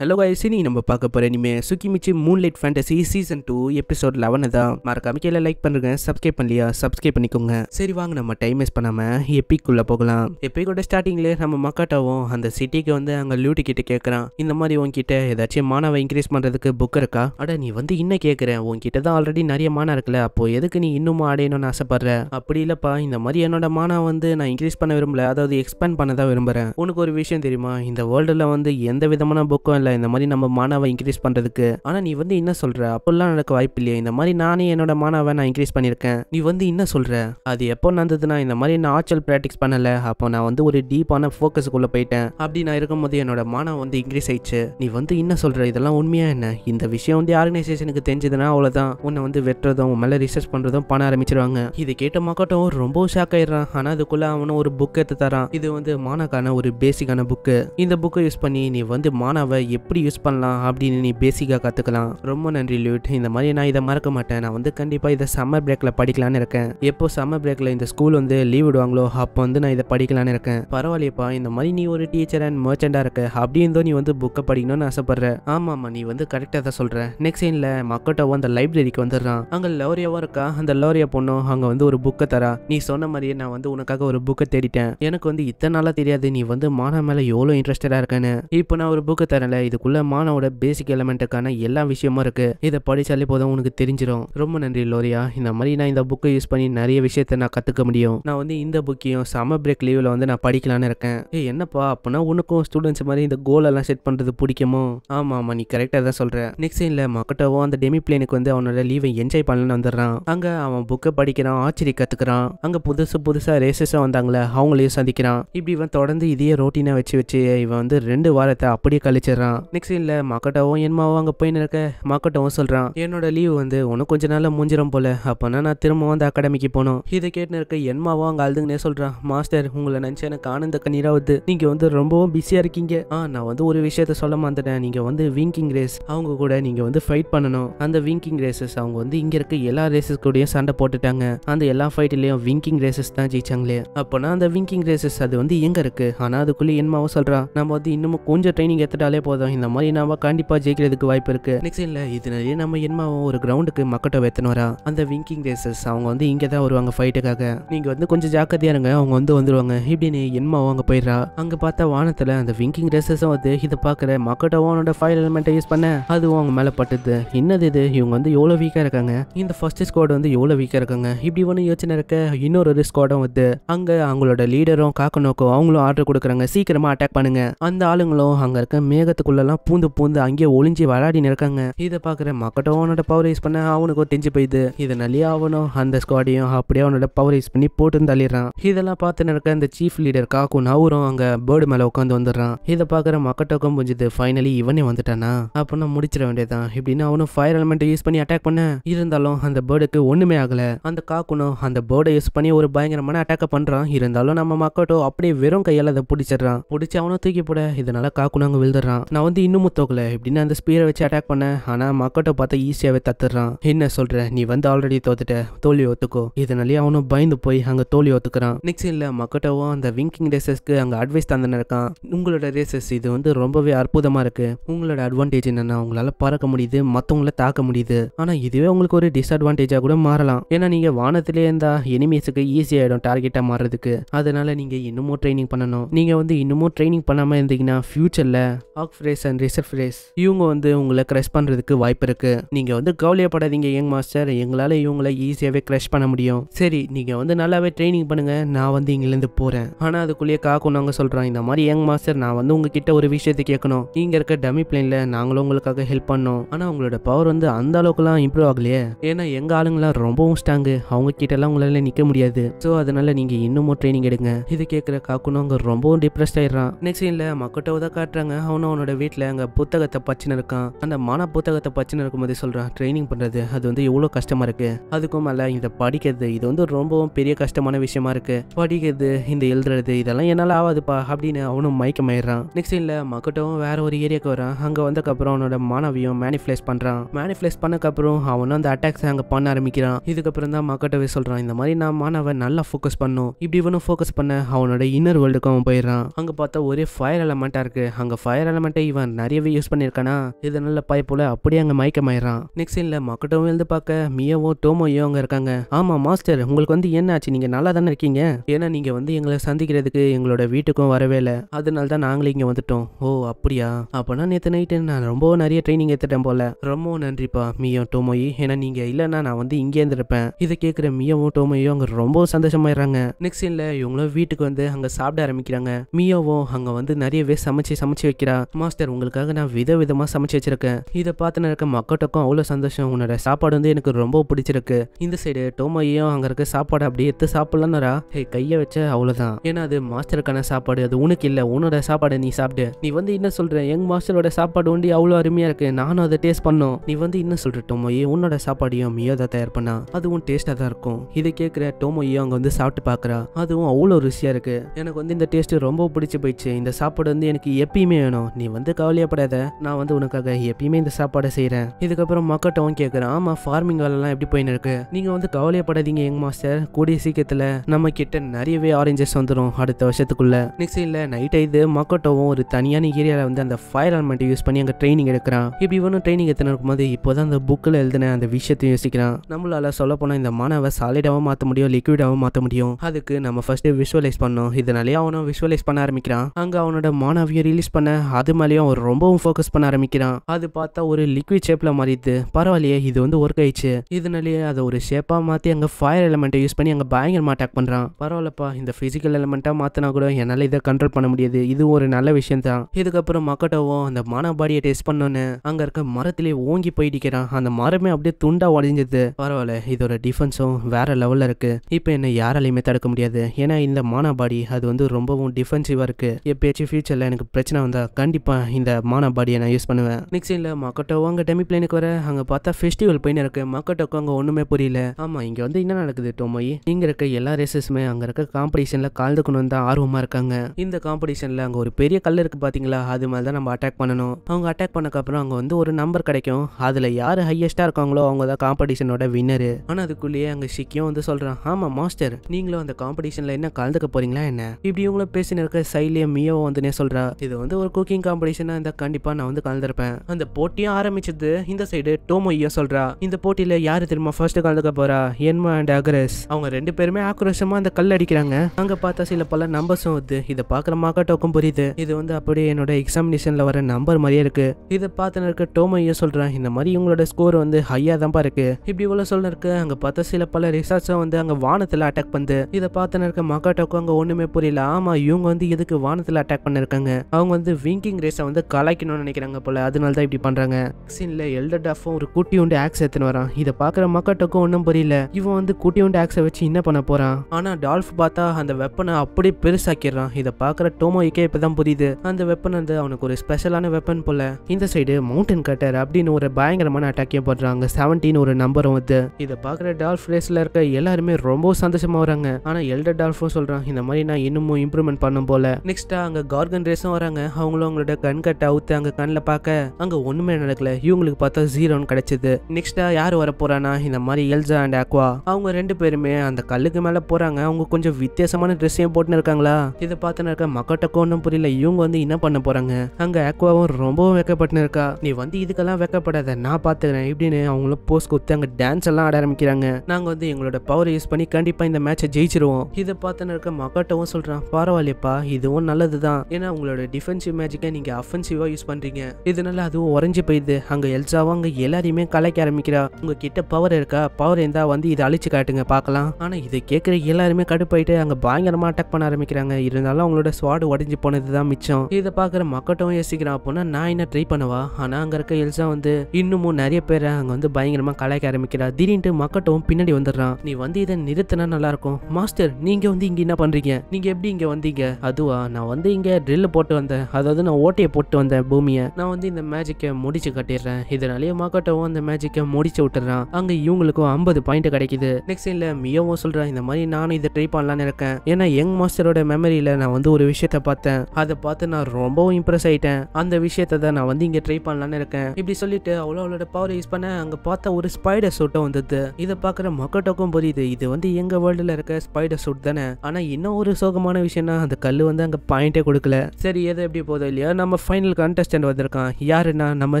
hello guys இனி நம்ம பார்க்க போகிற இனிமே Tsuki Michi Tsukimichi light fantasy season two episode லெவனை தான் மறக்காம கீழே லைக் பண்ணுங்க சப்ஸ்கிரைப் பண்ணலையா சப்ஸ்கிரைப் பண்ணிக்கோங்க சரி வாங்க நம்ம டைம் வேஸ்ட் பண்ணாமல் எப்பிக்குள்ளே போகலாம் எப்பிக்கோட ஸ்டார்டிங்லே நம்ம மக்காட்டாவும் அந்த சிட்டிக்கு வந்து அங்கே லூட்டி கிட்ட கேட்குறான் இந்த மாதிரி உன்கிட்ட ஏதாச்சும் மாணவை இன்க்ரீஸ் பண்ணுறதுக்கு புக் இருக்கா அட நீ வந்து இன்னும் கேட்குறேன் உன்கிட்ட தான் ஆல்ரெடி நிறைய மானா இருக்குல்ல அப்போ எதுக்கு நீ இன்னமும் அடையணும்னு ஆசைப்படுற அப்படி இல்லைப்பா இந்த மாதிரி என்னோட மானம் வந்து நான் இன்க்ரீஸ் பண்ண விரும்பல அதாவது எக்ஸ்பேண்ட் பண்ண தான் விரும்புகிறேன் உனக்கு ஒரு விஷயம் தெரியுமா இந்த வேர்ல்டில் வந்து எந்த விதமான புக்கும் சொல்லலை இந்த மாதிரி நம்ம மாணவை இன்க்ரீஸ் பண்ணுறதுக்கு ஆனால் நீ வந்து என்ன சொல்கிற அப்படிலாம் நடக்க வாய்ப்பு இல்லையே இந்த மாதிரி நானே என்னோட மானாவை நான் இன்க்ரீஸ் பண்ணியிருக்கேன் நீ வந்து என்ன சொல்கிற அது எப்போ நடந்ததுன்னா இந்த மாதிரி நான் ஆச்சல் ப்ராக்டிஸ் பண்ணலை அப்போ நான் வந்து ஒரு டீப்பான ஃபோக்கஸுக்குள்ளே போயிட்டேன் அப்படி நான் இருக்கும்போது என்னோட மாணவன் வந்து இன்க்ரீஸ் ஆயிடுச்சு நீ வந்து என்ன சொல்கிற இதெல்லாம் உண்மையாக என்ன இந்த விஷயம் வந்து ஆர்கனைசேஷனுக்கு தெரிஞ்சதுன்னா அவ்வளோதான் உன்னை வந்து வெட்டுறதும் உன் மேலே ரிசர்ச் பண்ணுறதும் பண்ண ஆரம்பிச்சிருவாங்க இது கேட்ட மாக்கட்டும் ரொம்ப ஷாக் ஆயிடுறான் ஆனால் அதுக்குள்ளே அவனும் ஒரு புக் எடுத்து தரான் இது வந்து மாணவக்கான ஒரு பேசிக்கான புக்கு இந்த புக்கை யூஸ் பண்ணி நீ வந்து மாணவ எப்படி யூஸ் பண்ணலாம் அப்படின்னு நீ பேசிக்காக கற்றுக்கலாம் ரொம்ப நன்றி லியூட் இந்த மாதிரி நான் இதை மறக்க மாட்டேன் நான் வந்து கண்டிப்பாக இதை சம்மர் பிரேக்கில் படிக்கலான்னு இருக்கேன் எப்போ சம்மர் பிரேக்கில் இந்த ஸ்கூல் வந்து லீவ் விடுவாங்களோ அப்போ வந்து நான் இதை படிக்கலான்னு இருக்கேன் பரவாயில்லையப்பா இந்த மாதிரி நீ ஒரு டீச்சர் அண்ட் மர்ச்சண்டாக இருக்க அப்படி இருந்தோ நீ வந்து புக்கை படிக்கணும்னு ஆசைப்படுற ஆமாம்மா நீ வந்து கரெக்டாக தான் சொல்கிற நெக்ஸ்ட் சீனில் மக்கட்டோவோ அந்த லைப்ரரிக்கு வந்துடுறான் அங்கே லோரியாவோ இருக்கா அந்த லோரியா பொண்ணும் அங்கே வந்து ஒரு புக்கை தரா நீ சொன்ன மாதிரியே நான் வந்து உனக்காக ஒரு புக்கை தேடிட்டேன் எனக்கு வந்து இத்தனை நாளாக தெரியாது நீ வந்து மாணவ மேலே எவ்வளோ இன்ட்ரெஸ்டடாக இருக்கேன்னு இப்போ நான் ஒரு புக்கை தரல இதுக்குள்ள மானோட பேசிக் எலமெண்ட்டுக்கான எல்லா விஷயமும் இருக்கு இதை படிச்சாலே போதும் உனக்கு தெரிஞ்சிடும் ரொம்ப நன்றி லோரியா இந்த மாதிரி நான் இந்த புக்கை யூஸ் பண்ணி நிறைய விஷயத்த நான் கற்றுக்க முடியும் நான் வந்து இந்த புக்கையும் சம்மர் பிரேக் லீவில் வந்து நான் படிக்கலான்னு இருக்கேன் ஏ என்னப்பா அப்படின்னா உனக்கும் ஸ்டூடெண்ட்ஸ் மாதிரி இந்த கோலெல்லாம் செட் பண்ணுறது பிடிக்குமோ ஆமா ஆமா நீ கரெக்டாக தான் சொல்கிறேன் நெக்ஸ்ட் சீனில் மக்கட்டவோ அந்த டெமி பிளேனுக்கு வந்து அவனோட லீவை என்ஜாய் பண்ணலன்னு வந்துடுறான் அங்கே அவன் புக்கை படிக்கிறான் ஆச்சரிய கத்துக்கிறான் அங்கே புதுசு புதுசாக ரேசஸாக வந்தாங்களே அவங்களையும் சந்திக்கிறான் இப்படி இவன் தொடர்ந்து இதையே ரோட்டீனாக வச்சு வச்சு இவன் வந்து ரெண்டு வாரத்தை அப்படியே கழிச்சிடறான் சொல்கிறான் நெக்ஸ்ட் இல்ல மக்கட்டவும் என்மாவும் அங்கே போய் நிற்க மக்கட்டவும் சொல்கிறான் என்னோட லீவ் வந்து உனக்கு கொஞ்ச நாளில் மூஞ்சிரும் போல அப்போனா நான் திரும்பவும் வந்து அகாடமிக்கு போகணும் இதை கேட்டு இருக்க என்மாவும் அங்கே அழுதுங்கனே சொல்கிறான் மாஸ்டர் உங்களை நினச்சி எனக்கு ஆனந்த கண்ணீராகுது நீங்கள் வந்து ரொம்பவும் பிஸியாக இருக்கீங்க ஆ நான் வந்து ஒரு விஷயத்த சொல்ல மாட்டேன் நீங்கள் வந்து விங்கிங் ரேஸ் அவங்க கூட நீங்கள் வந்து ஃபைட் பண்ணணும் அந்த விங்கிங் ரேசஸ் அவங்க வந்து இங்கே இருக்க எல்லா ரேசஸ் கூடயும் சண்டை போட்டுட்டாங்க அந்த எல்லா ஃபைட்லேயும் விங்கிங் ரேசஸ் தான் ஜெயிச்சாங்களே அப்போனா அந்த விங்கிங் ரேசஸ் அது வந்து எங்கே இருக்குது ஆனால் அதுக்குள்ளே என்மாவும் சொல்கிறான் நம்ம வந்து இன்னமும் கொஞ்சம் ட்ரைனிங் எடுத்துட்டாலே போதும் இந்த மாதிரி நாம கண்டிப்பாக ஜெயிக்கிறதுக்கு வாய்ப்பு இருக்குது நெக்ஸ்ட் இல்லை இதனாலே நம்ம என்மாவும் ஒரு கிரவுண்டுக்கு மக்கட்டை வெத்தனவரா அந்த விங்கிங் ரேசஸ் அவங்க வந்து இங்கே தான் வருவாங்க ஃபைட்டுக்காக நீங்கள் வந்து கொஞ்சம் ஜாக்கிரதையாக இருங்க அவங்க வந்து வந்துடுவாங்க இப்படின்னு என்மாவும் அங்கே போயிடுறா அங்கே பார்த்தா வானத்தில் அந்த விங்கிங் ரேசஸும் வந்து இதை பார்க்குற மக்கட்டவும் அவனோட ஃபைல் எலிமெண்ட்டை யூஸ் பண்ண அதுவும் அவங்க மேலே பட்டுது என்னது இது இவங்க வந்து எவ்வளோ வீக்காக இருக்காங்க இந்த ஃபர்ஸ்ட் ஸ்குவாட் வந்து எவ்வளோ வீக்காக இருக்காங்க இப்படி ஒன்று யோசனை இருக்க இன்னொரு ஸ்குவாடும் வந்து அங்கே அவங்களோட லீடரும் நோக்கம் அவங்களும் ஆர்டர் கொடுக்குறாங்க சீக்கிரமாக அட்டாக் பண்ணுங்க அந்த ஆளுங்களும் அங்கே இருக்க மேகத்துக்குள்ள குகைக்குள்ளெல்லாம் பூந்து பூந்து அங்கேயே ஒளிஞ்சு விளையாடி இருக்காங்க இதை பார்க்குற மக்கட்டும் அவனோட பவர் யூஸ் பண்ண அவனுக்கும் தெரிஞ்சு போயிடுது இதனாலேயே அவனும் அந்த ஸ்குவாடையும் அப்படியே அவனோட பவர் யூஸ் பண்ணி போட்டு தள்ளிடுறான் இதெல்லாம் பார்த்து நடக்க அந்த சீஃப் லீடர் காக்கு நவரும் அங்கே பேர்டு மேலே உட்காந்து வந்துடுறான் இதை பார்க்குற மக்கட்டோக்கம் புரிஞ்சுது ஃபைனலி இவனே வந்துட்டானா அப்படின்னா முடிச்சிட வேண்டியதான் இப்படின்னு அவனும் ஃபயர் எலமெண்ட்டை யூஸ் பண்ணி அட்டாக் பண்ண இருந்தாலும் அந்த பேர்டுக்கு ஒன்றுமே ஆகல அந்த காக்குனும் அந்த பேர்டை யூஸ் பண்ணி ஒரு பயங்கரமான அட்டாக் பண்ணுறான் இருந்தாலும் நம்ம மக்கட்டோ அப்படியே வெறும் கையால் அதை பிடிச்சிடுறான் பிடிச்சி அவனும் தூக்கி போட இதனால காக்குனு அங்கே விழுதுறான் நான் வந்து இன்னமும் தோக்கல இப்படின்னு அந்த ஸ்பீரை வச்சு அட்டாக் பண்ணேன் ஆனால் மக்கட்ட பார்த்தா ஈஸியாகவே தத்துறான் என்ன சொல்கிற நீ வந்து ஆல்ரெடி தோத்துட்ட தோல்வி ஒத்துக்கோ இதனாலேயே அவனும் பயந்து போய் அங்கே தோல்வி ஒத்துக்கிறான் நெக்ஸ்ட் இல்லை மக்கட்டோவும் அந்த விங்கிங் ரேசஸ்க்கு அங்கே அட்வைஸ் தந்துன்னு இருக்கான் உங்களோட ரேசஸ் இது வந்து ரொம்பவே அற்புதமாக இருக்குது உங்களோட அட்வான்டேஜ் என்னென்னா உங்களால் பறக்க முடியுது மற்றவங்கள தாக்க முடியுது ஆனால் இதுவே உங்களுக்கு ஒரு டிஸ்அட்வான்டேஜாக கூட மாறலாம் ஏன்னா நீங்கள் வானத்திலே இருந்தால் எனிமீஸுக்கு ஈஸியாகிடும் டார்கெட்டாக மாறுறதுக்கு அதனால் நீங்கள் இன்னமும் ட்ரைனிங் பண்ணணும் நீங்கள் வந்து இன்னமும் ட்ரைனிங் பண்ணாமல் இருந்தீங்கன்னா ஃப்யூச்சரில் ஆக்ஃப்ரே ரேஸ் அண்ட் ரிசர்வ் ரேஸ் இவங்க வந்து உங்களை கிரஷ் பண்ணுறதுக்கு வாய்ப்பு இருக்குது நீங்கள் வந்து கவலையப்படாதீங்க யங் மாஸ்டர் எங்களால் இவங்கள ஈஸியாகவே கிரஷ் பண்ண முடியும் சரி நீங்கள் வந்து நல்லாவே ட்ரைனிங் பண்ணுங்கள் நான் வந்து இங்கிலேருந்து போகிறேன் ஆனால் அதுக்குள்ளேயே காக்கும் நாங்கள் சொல்கிறோம் இந்த மாதிரி யங் மாஸ்டர் நான் வந்து உங்ககிட்ட ஒரு விஷயத்தை கேட்கணும் நீங்கள் இருக்க டமி பிளேனில் நாங்களும் உங்களுக்காக ஹெல்ப் பண்ணோம் ஆனால் உங்களோட பவர் வந்து அந்த அளவுக்குலாம் இம்ப்ரூவ் ஆகலையே ஏன்னா எங்கள் ஆளுங்களாம் ரொம்பவும் ஸ்ட்ராங்கு அவங்க கிட்டலாம் உங்களால் நிற்க முடியாது ஸோ அதனால் நீங்கள் இன்னமும் ட்ரைனிங் எடுங்க இது கேட்குற அவங்க ரொம்பவும் டிப்ரெஸ்ட் ஆயிடுறான் நெக்ஸ்ட் சீனில் மக்கிட்ட தான் காட்டுறாங்க அவனும் அவனோட வீட்டில் அங்கே புத்தகத்தை பச்சின்னு இருக்கான் அந்த மன புத்தகத்தை பச்சின்னு இருக்கும்போதே சொல்கிறான் ட்ரைனிங் பண்ணுறது அது வந்து எவ்வளோ கஷ்டமாக இருக்குது அதுக்கும் மேலே இதை படிக்கிறது இது வந்து ரொம்பவும் பெரிய கஷ்டமான விஷயமா இருக்குது படிக்கிறது இந்த எழுதுறது இதெல்லாம் என்னால் ஆகாதுப்பா அப்படின்னு அவனும் மயக்கமாயிடுறான் நெக்ஸ்ட் இல்லை மக்கட்டும் வேற ஒரு ஏரியாவுக்கு வரான் அங்கே வந்தக்கப்புறம் அவனோட மாணவியும் மேனிஃபிளேஸ் பண்ணுறான் மேனிஃபிளேஸ் பண்ணக்கப்புறம் அவனும் அந்த அட்டாக்ஸ் அங்கே பண்ண ஆரம்பிக்கிறான் இதுக்கப்புறம் தான் மக்கட்டவே சொல்கிறான் இந்த மாதிரி நான் மாணவன் நல்லா ஃபோக்கஸ் பண்ணும் இப்படி இவனும் ஃபோக்கஸ் பண்ண அவனோட இன்னர் வேர்ல்டுக்கு அவன் போயிடுறான் அங்கே பார்த்தா ஒரே ஃபயர் எலமெண்ட்டாக இருக்குது அங்கே ஃபயர் எலமெண்ட்டை இவன் நிறையவே யூஸ் பண்ணியிருக்கானா இதனால பாய் போல அப்படியே மயக்க மயக்கமாயிடுறான் நெக்ஸ்ட் சீனில் மக்கட்டும் எழுந்து பார்க்க மியோவோ டோமோயோ அங்க இருக்காங்க ஆமா மாஸ்டர் உங்களுக்கு வந்து என்ன ஆச்சு நீங்க நல்லா தானே இருக்கீங்க ஏன்னா நீங்க வந்து எங்களை சந்திக்கிறதுக்கு எங்களோட வீட்டுக்கும் வரவே இல்லை அதனால தான் நாங்களே இங்க வந்துட்டோம் ஓ அப்படியா அப்பனா நேத்து நைட்டு நான் ரொம்ப நிறைய ட்ரைனிங் எடுத்துட்டேன் போல ரொம்ப நன்றிப்பா மியோ டோமோயி ஏன்னா நீங்க இல்லைன்னா நான் வந்து இங்கே இருந்திருப்பேன் இதை கேக்குற மியோவும் டோமோயோ அங்க ரொம்ப சந்தோஷமாயிடுறாங்க நெக்ஸ்ட் சீனில் இவங்களும் வீட்டுக்கு வந்து அங்க சாப்பிட ஆரம்பிக்கிறாங்க மியோவோ அங்க வந்து நிறையவே சமைச்சு சமைச்சு வைக்கிறா மாஸ்டர் மாஸ்டர் உங்களுக்காக நான் வித விதமாக சமைச்சு வச்சிருக்கேன் இதை பார்த்து நடக்க மக்கட்டக்கும் அவ்வளோ சந்தோஷம் உன்னோட சாப்பாடு வந்து எனக்கு ரொம்ப பிடிச்சிருக்கு இந்த சைடு டோமையும் அங்கே இருக்க சாப்பாடு அப்படியே எடுத்து சாப்பிடலாம்னரா ஹே கையை வச்ச அவ்வளவுதான் ஏன்னா அது மாஸ்டருக்கான சாப்பாடு அது உனக்கு இல்லை உன்னோட சாப்பாடு நீ சாப்பிடு நீ வந்து என்ன சொல்ற எங் மாஸ்டரோட சாப்பாடு ஒண்டி அவ்வளோ அருமையாக இருக்கு நானும் அதை டேஸ்ட் பண்ணோம் நீ வந்து என்ன சொல்ற டோமோயே உன்னோட சாப்பாடையும் மியோ தான் தயார் பண்ணா அதுவும் டேஸ்ட்டாக தான் இருக்கும் இதை கேட்குற டோமோயோ அங்கே வந்து சாப்பிட்டு பாக்குறா அதுவும் அவ்வளோ ருசியாக இருக்கு எனக்கு வந்து இந்த டேஸ்ட் ரொம்ப பிடிச்சி போயிடுச்சு இந்த சாப்பாடு வந்து எனக்கு எப்பயுமே வேணும் நீ வந்து வந்து கவலையப்படாத நான் வந்து உனக்காக எப்பயுமே இந்த சாப்பாடை செய்கிறேன் இதுக்கப்புறம் மக்கட்டவும் கேட்குறான் ஆமாம் ஃபார்மிங் வேலைலாம் எப்படி போயின்னு இருக்கு நீங்கள் வந்து கவலையப்படாதீங்க எங்க மாஸ்டர் கூடிய சீக்கிரத்தில் நம்ம கிட்ட நிறையவே ஆரஞ்சஸ் வந்துடும் அடுத்த வருஷத்துக்குள்ள நெக்ஸ்ட் இல்லை நைட் இது மக்கட்டவும் ஒரு தனியான ஏரியாவில் வந்து அந்த ஃபயர் ஆல்மெண்ட் யூஸ் பண்ணி அங்கே ட்ரைனிங் எடுக்கிறான் இப்படி இவனும் ட்ரைனிங் எத்தனை இருக்கும்போது இப்போ தான் அந்த புக்கில் எழுதின அந்த விஷயத்தையும் யோசிக்கிறான் நம்மளால சொல்ல போனா இந்த மாணவ சாலிடாவும் மாற்ற முடியும் லிக்விடாவும் மாற்ற முடியும் அதுக்கு நம்ம ஃபர்ஸ்ட் விஷுவலைஸ் பண்ணோம் இதனாலேயே அவனும் விஷுவலைஸ் பண்ண ஆரம்பிக்கிறான் அங்கே அவனோட மாணவியை ரிலீஸ் பண்ண அது மேலே மேலேயும் அவர் ரொம்பவும் ஃபோக்கஸ் பண்ண ஆரம்பிக்கிறான் அது பார்த்தா ஒரு லிக்விட் ஷேப்ல மாறிடுது பரவாயில்லையே இது வந்து ஒர்க் ஆயிடுச்சு இதனாலேயே அதை ஒரு ஷேப்பா மாற்றி அங்கே ஃபயர் எலமெண்ட் யூஸ் பண்ணி அங்கே பயங்கரமாக அட்டாக் பண்ணுறான் பரவாயில்லப்பா இந்த ஃபிசிக்கல் எலமெண்ட்டா மாற்றினா கூட என்னால் இதை கண்ட்ரோல் பண்ண முடியாது இது ஒரு நல்ல விஷயம் தான் இதுக்கப்புறம் மக்கட்டோவும் அந்த மன பாடியை டெஸ்ட் பண்ணோன்னு அங்கே இருக்க மரத்திலே ஓங்கி போயிடிக்கிறான் அந்த மரமே அப்படியே துண்டா உடஞ்சது பரவாயில்ல இதோட டிஃபென்ஸும் வேற லெவலில் இருக்கு இப்போ என்ன யாராலையுமே தடுக்க முடியாது ஏன்னா இந்த மானா பாடி அது வந்து ரொம்பவும் டிஃபென்சிவா இருக்கு எப்பயாச்சும் ஃபியூச்சர்ல எனக்கு பிரச்சனை வந்தால் கண்டிப்பாக இந்த மானபாடியை பாடியை நான் யூஸ் பண்ணுவேன் நெக்ஸ்ட் சீனில் மக்கட்டோ அங்கே டெமி பிளேனுக்கு வர அங்கே பார்த்தா ஃபெஸ்டிவல் போயின்னு இருக்கு மக்கட்டோக்கு அங்கே ஒன்றுமே புரியல ஆமாம் இங்கே வந்து என்ன நடக்குது டோமோயி இங்கே இருக்க எல்லா ரேசஸுமே அங்கே இருக்க காம்படிஷனில் கலந்துக்கணும் தான் ஆர்வமாக இருக்காங்க இந்த காம்படிஷனில் அங்கே ஒரு பெரிய கல் இருக்குது பார்த்தீங்களா அது மாதிரி தான் நம்ம அட்டாக் பண்ணணும் அவங்க அட்டாக் பண்ணக்கப்புறம் அங்கே வந்து ஒரு நம்பர் கிடைக்கும் அதில் யார் ஹையஸ்ட்டாக இருக்காங்களோ அவங்க தான் காம்படிஷனோட வின்னரு ஆனால் அதுக்குள்ளேயே அங்கே சிக்கியும் வந்து சொல்கிறான் ஆமாம் மாஸ்டர் நீங்களும் அந்த காம்படிஷனில் என்ன கலந்துக்க போறீங்களா என்ன இப்படி இவங்களும் பேசின இருக்க சைலியம் மியோ வந்துனே சொல்கிறா இது வந்து ஒரு குக்கிங் காம்படிஷன் காம்படிஷனாக இருந்தா கண்டிப்பா நான் வந்து கலந்துருப்பேன் அந்த போட்டியும் ஆரம்பிச்சது இந்த சைடு டோமோயோ சொல்றா இந்த போட்டியில் யார் திரும்ப ஃபர்ஸ்ட் கலந்துக்க போறா என்மா அண்ட் அக்ரஸ் அவங்க ரெண்டு பேருமே ஆக்ரோஷமாக அந்த கல் அடிக்கிறாங்க அங்கே பார்த்தா சில பல நம்பர்ஸும் வருது இதை பார்க்குற மாக்காட்டோக்கும் புரியுது இது வந்து அப்படியே என்னோட எக்ஸாமினேஷனில் வர நம்பர் மாதிரியே இருக்குது இதை பார்த்துன்னு இருக்க டோமோய்யா சொல்கிறேன் இந்த மாதிரி இவங்களோட ஸ்கோர் வந்து ஹையாக தான்ப்பா இருக்குது இப்படி உள்ள சொல்லணும் இருக்கு அங்கே பார்த்தா சில பல ரிசார்ட்ஸும் வந்து அங்கே வானத்தில் அட்டாக் பண்ணுது இதை பார்த்துன்னு இருக்க டோக்கும் அங்கே ஒன்றுமே புரியல ஆமா இவங்க வந்து எதுக்கு வானத்தில் அட்டாக் பண்ணிருக்காங்க அவங்க வந்து விங்கிங் ரேஸ் வந்து கலாய்க்கணும்னு நினைக்கிறாங்க போல் அதனால தான் இப்படி பண்ணுறாங்க சீனில் எல்டர் டாஃபும் ஒரு குட்டி உண்டு ஆக்ஸ் எடுத்துன்னு வரான் இதை பார்க்குற மக்காட்டக்கும் ஒன்றும் புரியல இவன் வந்து குட்டி உண்டு ஆக்ஸை வச்சு என்ன பண்ண போகிறான் ஆனால் டால்ஃப் பார்த்தா அந்த வெப்பனை அப்படியே பெருசாக்கிடுறான் இதை பார்க்குற டோமோய்க்கே இப்போ தான் புரியுது அந்த வெப்பன் வந்து அவனுக்கு ஒரு ஸ்பெஷலான வெப்பன் போல இந்த சைடு மவுண்டன் கட்டர் அப்படின்னு ஒரு பயங்கரமான அட்டாக்கே போடுறாங்க செவன்டீன் ஒரு நம்பரும் வந்து இதை பார்க்குற டால்ஃப் ரேஸில் இருக்க எல்லாருமே ரொம்ப சந்தோஷமாக வராங்க ஆனால் எல்டர் டால்ஃபும் சொல்கிறான் இந்த மாதிரி நான் இன்னமும் இம்ப்ரூவ்மெண்ட் பண்ணும் போல நெக்ஸ்ட்டாக அங்கே கார்கன் ரேஸும் வராங்க அவங்களும் அவங்களோட கண்கட்டை அவுத்து அங்க கண்ணில் பார்க்க அங்க ஒண்ணுமே நடக்கல இவங்களுக்கு பார்த்தா ஜீரோன்னு கிடைச்சது நெக்ஸ்டா யார் வர போறானா இந்த மாதிரி எல்ஜா அண்ட் அக்வா அவங்க ரெண்டு பேருமே அந்த கல்லுக்கு மேல போறாங்க அவங்க கொஞ்சம் வித்தியாசமான ட்ரெஸ்ஸையும் போட்டுன்னு இருக்காங்களா இதை பார்த்துன்னு இருக்க மக்கட்டக்கோ ஒன்றும் புரியல இவங்க வந்து என்ன பண்ண போறாங்க அங்க அக்வாவும் ரொம்பவும் வெக்கப்பட்டு இருக்கா நீ வந்து இதுக்கெல்லாம் வெக்கப்படாத நான் பாத்துக்கிறேன் இப்படின்னு அவங்களும் போஸ் கொடுத்து அங்க டான்ஸ் எல்லாம் ஆட ஆரம்பிக்கிறாங்க நாங்க வந்து எங்களோட பவர் யூஸ் பண்ணி கண்டிப்பா இந்த மேட்சை ஜெயிச்சிருவோம் இதை பார்த்துன்னு இருக்க மக்கட்டவும் சொல்றான் பரவாயில்லப்பா இதுவும் நல்லதுதான் ஏன்னா உங்களோட டிஃபென்சிவ் மேஜிக்கை நீங்க அஃபென்சிவா யூஸ் பண்ணுறீங்க இதனால அதுவும் உறைஞ்சி போயிடுது அங்கே எல்சாவும் அங்கே எல்லாரையுமே கலைக்க ஆரம்பிக்கிறா உங்க கிட்ட பவர் இருக்கா பவர் இருந்தால் வந்து இதை அழிச்சு காட்டுங்க பார்க்கலாம் ஆனால் இதை கேட்குற எல்லாருமே கடுப்பாயிட்டு அங்கே பயங்கரமாக அட்டாக் பண்ண ஆரம்பிக்கிறாங்க இருந்தாலும் அவங்களோட ஸ்வாடு உடஞ்சி போனது தான் மிச்சம் இதை பார்க்குற மக்கட்டும் யோசிக்கிறான் அப்படின்னா நான் என்ன ட்ரை பண்ணவா ஆனால் அங்கே இருக்க எல்சா வந்து இன்னமும் நிறைய பேரை அங்கே வந்து பயங்கரமாக கலைக்க ஆரம்பிக்கிறா திடீர்னு மக்கட்டும் பின்னாடி வந்துடுறான் நீ வந்து இதை நிறுத்தினா நல்லா இருக்கும் மாஸ்டர் நீங்கள் வந்து இங்கே என்ன பண்ணுறீங்க நீங்கள் எப்படி இங்கே வந்தீங்க அதுவா நான் வந்து இங்கே ட்ரில் போட்டு வந்தேன் அதாவது நான் ஓட்டி சண்டையை போட்டு வந்த பூமியை நான் வந்து இந்த மேஜிக்கை முடிச்சு கட்டிடுறேன் இதனாலேயே மாக்காட்டோவும் அந்த மேஜிக்கை முடிச்சு விட்டுறான் அங்க இவங்களுக்கும் ஐம்பது பாயிண்ட் கிடைக்குது நெக்ஸ்ட் சீன்ல மியோவும் சொல்றேன் இந்த மாதிரி நானும் இதை ட்ரை பண்ணலான்னு இருக்கேன் ஏன்னா யங் மாஸ்டரோட மெமரியில நான் வந்து ஒரு விஷயத்த பார்த்தேன் அதை பார்த்து நான் ரொம்பவும் இம்ப்ரெஸ் ஆயிட்டேன் அந்த விஷயத்த தான் நான் வந்து இங்க ட்ரை பண்ணலான்னு இருக்கேன் இப்படி சொல்லிட்டு அவ்வளோ அவளோட பவர் யூஸ் பண்ண அங்க பார்த்த ஒரு ஸ்பைடர் சூட்டை வந்தது இதை பார்க்குற மக்கட்டோக்கும் புரியுது இது வந்து எங்க வேர்ல்டுல இருக்க ஸ்பைடர் சூட் தானே ஆனா இன்னும் ஒரு சோகமான விஷயம்னா அந்த கல் வந்து அங்க பாயிண்டே கொடுக்கல சரி எது எப்படி போதும் இல்லையா நம்ம ஃபைனல் கண்டஸ்டன்ட் வந்திருக்கான் யாருன்னா நம்ம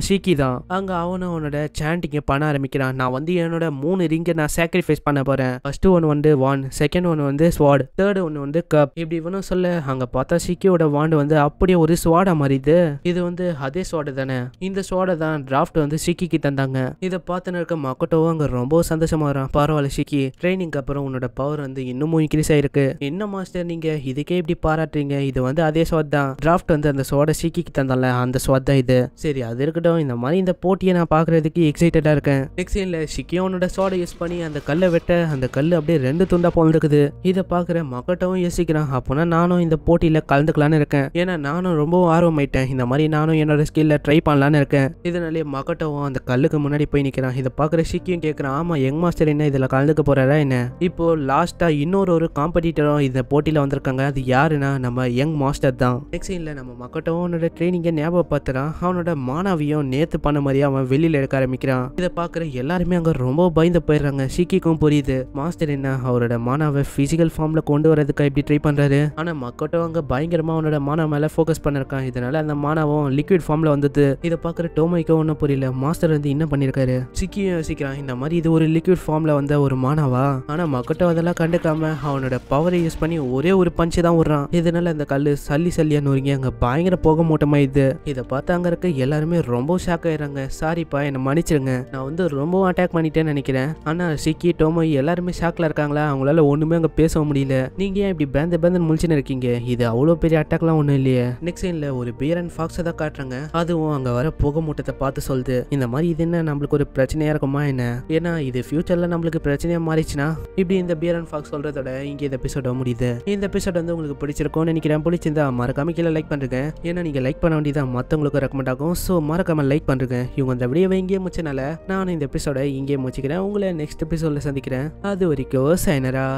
சீக்கி தான் அங்கே அவனும் அவனோட சாண்டிங்க பண்ண ஆரம்பிக்கிறான் நான் வந்து என்னோட மூணு ரிங்கை நான் சாக்ரிஃபைஸ் பண்ண போகிறேன் ஃபர்ஸ்ட் ஒன் வந்து வான் செகண்ட் ஒன் வந்து ஸ்வாட் தேர்ட் ஒன் வந்து கப் இப்படி இவனும் சொல்ல அங்கே பார்த்தா சீக்கியோட வாண்டு வந்து அப்படியே ஒரு ஸ்வாடா மாறிது இது வந்து அதே ஸ்வாடு தானே இந்த ஸ்வாடை தான் டிராஃப்ட் வந்து சிக்கிக்கு தந்தாங்க இதை பார்த்துன்னு இருக்க மக்கட்டோவும் அங்கே ரொம்ப சந்தோஷமா வரான் பரவாயில்ல சிக்கி ட்ரைனிங்க்கு அப்புறம் உன்னோட பவர் வந்து இன்னமும் இன்க்ரீஸ் ஆயிருக்கு என்ன மாஸ்டர் நீங்க இதுக்கே இப்படி பாராட்டுறீங்க இது வந்து அதே ஸ்வாட் தான் டிராஃப்ட் வந்து அந்த ஸ்வாடை சீக்கி விலக்கி தந்தால அந்த ஸ்வாத் இது சரி அது இருக்கட்டும் இந்த மாதிரி இந்த போட்டியை நான் பாக்குறதுக்கு எக்ஸைட்டடாக இருக்கேன் நெக்ஸ்ட் சீனில் ஷிக்கியோனோட சோட யூஸ் பண்ணி அந்த கல்லை வெட்ட அந்த கல் அப்படியே ரெண்டு துண்டா போலிருக்குது இதை பாக்குற மக்கட்டவும் யோசிக்கிறான் அப்போனா நானும் இந்த போட்டியில் கலந்துக்கலான்னு இருக்கேன் ஏன்னா நானும் ரொம்ப ஆயிட்டேன் இந்த மாதிரி நானும் என்னோட ஸ்கில்ல ட்ரை பண்ணலான்னு இருக்கேன் இதனாலே மக்கட்டவும் அந்த கல்லுக்கு முன்னாடி போய் நிற்கிறான் இதை பார்க்குற ஷிக்கியும் கேட்குறான் ஆமாம் யங் மாஸ்டர் என்ன இதில் கலந்துக்க போறாரா என்ன இப்போ லாஸ்ட்டாக இன்னொரு ஒரு காம்படிட்டரும் இந்த போட்டியில் வந்திருக்காங்க அது யாருன்னா நம்ம யங் மாஸ்டர் தான் நெக்ஸ்ட் சீனில் நம்ம மக்கட்டவும் ட்ரைனிங்கை ஞாபகப்படுத்துறான் அவனோட மாணவியும் நேற்று பண்ண மாதிரியே அவன் வெளியில் எடுக்க ஆரம்பிக்கிறான் இதை பார்க்குற எல்லாருமே அங்கே ரொம்ப பயந்து போயிடுறாங்க சிக்கிக்கும் புரியுது மாஸ்டர் என்ன அவரோட மாணவை ஃபிசிக்கல் ஃபார்மில் கொண்டு வரதுக்கு எப்படி ட்ரை பண்ணுறாரு ஆனால் மக்கட்டும் அங்கே பயங்கரமாக அவனோட மாணவ மேலே ஃபோக்கஸ் பண்ணிருக்கான் இதனால அந்த மாணவம் லிக்விட் ஃபார்மில் வந்தது இதை பார்க்குற டோமைக்கோ ஒன்றும் புரியல மாஸ்டர் வந்து என்ன பண்ணியிருக்காரு சிக்கியும் யோசிக்கிறான் இந்த மாதிரி இது ஒரு லிக்விட் ஃபார்மில் வந்த ஒரு மாணவா ஆனால் மக்கட்டும் அதெல்லாம் கண்டுக்காம அவனோட பவரை யூஸ் பண்ணி ஒரே ஒரு பஞ்சு தான் விடுறான் இதனால அந்த கல் சல்லி சல்லியான்னு நொறுங்கி அங்கே பயங்கர போக மூட்டை போராட்டமா இது இதை பார்த்து அங்க இருக்க எல்லாருமே ரொம்ப ஷாக் ஆயிடுறாங்க சாரிப்பா என்னை மன்னிச்சிருங்க நான் வந்து ரொம்ப அட்டாக் பண்ணிட்டேன்னு நினைக்கிறேன் ஆனா சிக்கி டோமோ எல்லாருமே ஷாக்ல இருக்காங்களா அவங்களால ஒண்ணுமே அங்க பேச முடியல நீங்க ஏன் இப்படி பேந்த பேந்தன் முழிச்சுன்னு இருக்கீங்க இது அவ்வளோ பெரிய அட்டாக்லாம் ஒன்றும் இல்லையே நெக்ஸ்ட் சீன்ல ஒரு பியர் அண்ட் ஃபாக்ஸை தான் காட்டுறாங்க அதுவும் அங்க வர புக மூட்டத்தை பார்த்து சொல்லுது இந்த மாதிரி இது என்ன நம்மளுக்கு ஒரு பிரச்சனையா இருக்குமா என்ன ஏன்னா இது ஃபியூச்சர்ல நம்மளுக்கு பிரச்சனையா மாறிச்சுன்னா இப்படி இந்த பியர் அண்ட் ஃபாக்ஸ் சொல்றதோட இங்க இந்த எபிசோட முடியுது இந்த எபிசோட் வந்து உங்களுக்கு பிடிச்சிருக்கும்னு நினைக்கிறேன் பிடிச்சிருந்தா மறக்காம கீழே லைக் பண்றேன் ஏன்னா நீங்க லைக் லைக் பண்ண வேண்டியதான் மற்றவங்களுக்கு ரெக்கமெண்ட் ஆகும் ஸோ மறக்காமல் லைக் பண்ணுறேங்க இவங்க அந்த வீடியோவை இங்கேயே முடிச்சனால நான் இந்த எபிசோட இங்கேயே முடிச்சுக்கிறேன் உங்களை நெக்ஸ்ட் எபிசோடில் சந்திக்கிறேன் அது வரைக்கும் சைனரா